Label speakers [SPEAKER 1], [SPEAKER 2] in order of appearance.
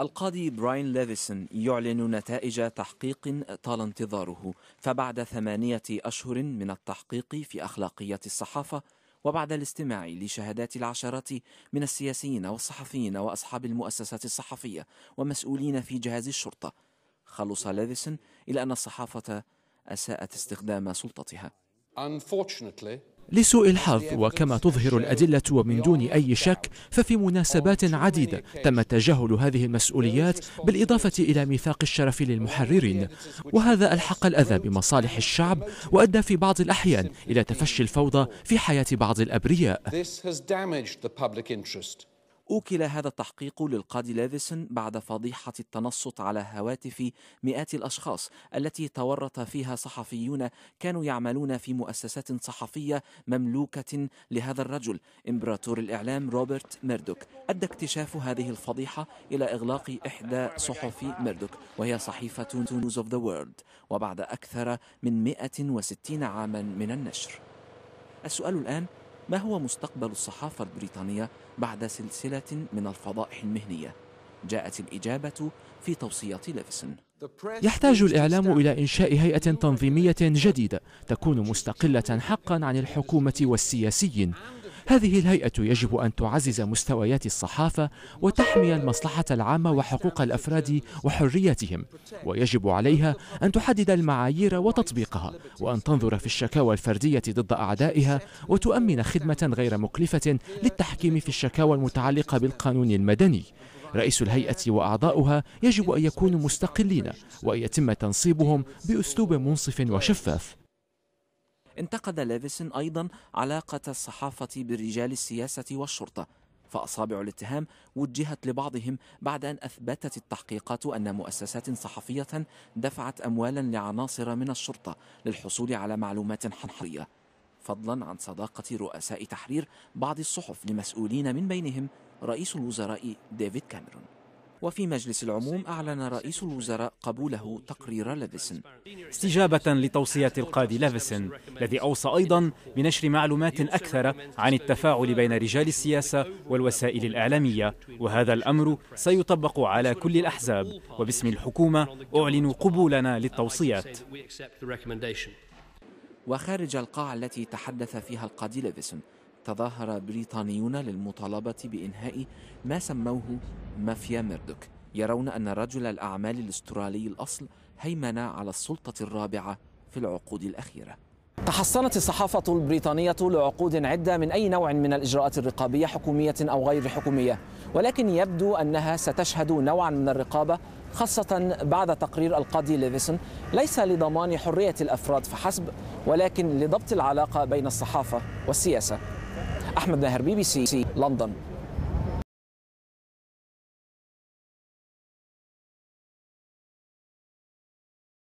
[SPEAKER 1] القاضي براين ليفيسون يعلن نتائج تحقيق طال انتظاره فبعد ثمانية أشهر من التحقيق في أخلاقية الصحافة وبعد الاستماع لشهادات العشرات من السياسيين والصحفيين وأصحاب المؤسسات الصحفية ومسؤولين في جهاز الشرطة خلص ليفيسون إلى أن الصحافة أساءت استخدام سلطتها
[SPEAKER 2] لسوء الحظ وكما تظهر الأدلة ومن دون أي شك ففي مناسبات عديدة تم تجاهل هذه المسؤوليات بالإضافة إلى ميثاق الشرف للمحررين وهذا ألحق الأذى بمصالح الشعب وأدى في بعض الأحيان إلى تفشي الفوضى في حياة بعض الأبرياء أوكل هذا التحقيق
[SPEAKER 1] للقاضي ليفيسون بعد فضيحة التنصت على هواتف مئات الأشخاص التي تورط فيها صحفيون كانوا يعملون في مؤسسات صحفية مملوكة لهذا الرجل إمبراطور الإعلام روبرت ميردوك أدى اكتشاف هذه الفضيحة إلى إغلاق إحدى صحف ميردوك وهي صحيفة نيوز اوف ذا وورلد وبعد أكثر من 160 عاما من النشر السؤال الآن ما هو مستقبل الصحافة البريطانية بعد سلسلة من الفضائح المهنية؟ جاءت الإجابة في توصية ليفسون
[SPEAKER 2] يحتاج الإعلام إلى إنشاء هيئة تنظيمية جديدة تكون مستقلة حقا عن الحكومة والسياسيين هذه الهيئة يجب أن تعزز مستويات الصحافة وتحمي المصلحة العامة وحقوق الأفراد وحرياتهم ويجب عليها أن تحدد المعايير وتطبيقها وأن تنظر في الشكاوى الفردية ضد أعدائها وتؤمن خدمة غير مكلفة للتحكيم في الشكاوى المتعلقة بالقانون المدني رئيس الهيئة وأعضاؤها يجب أن يكونوا مستقلين وأن يتم تنصيبهم بأسلوب منصف وشفاف
[SPEAKER 1] انتقد ليفيسون أيضا علاقة الصحافة برجال السياسة والشرطة فأصابع الاتهام وجهت لبعضهم بعد أن أثبتت التحقيقات أن مؤسسات صحفية دفعت أموالا لعناصر من الشرطة للحصول على معلومات حنحرية فضلا عن صداقة رؤساء تحرير بعض الصحف لمسؤولين من بينهم رئيس الوزراء ديفيد كاميرون وفي مجلس العموم أعلن رئيس الوزراء قبوله تقرير لافيسن استجابة لتوصيات القاضي لافيسن الذي أوصى أيضا بنشر معلومات أكثر عن التفاعل بين رجال السياسة والوسائل الإعلامية وهذا الأمر سيطبق على كل الأحزاب وباسم الحكومة أعلن قبولنا للتوصيات وخارج القاعة التي تحدث فيها القاضي ليفيسون تظاهر بريطانيون للمطالبة بإنهاء ما سموه مافيا ميردوك يرون أن رجل الأعمال الأسترالي الأصل هيمن على السلطة الرابعة في العقود الأخيرة تحصنت الصحافة البريطانية لعقود عدة من أي نوع من الإجراءات الرقابية حكومية أو غير حكومية ولكن يبدو أنها ستشهد نوعا من الرقابة خاصة بعد تقرير القاضي ليفيسون ليس لضمان حرية الأفراد فحسب ولكن لضبط العلاقة بين الصحافة
[SPEAKER 2] والسياسة احمد ماهر بي بي سي لندن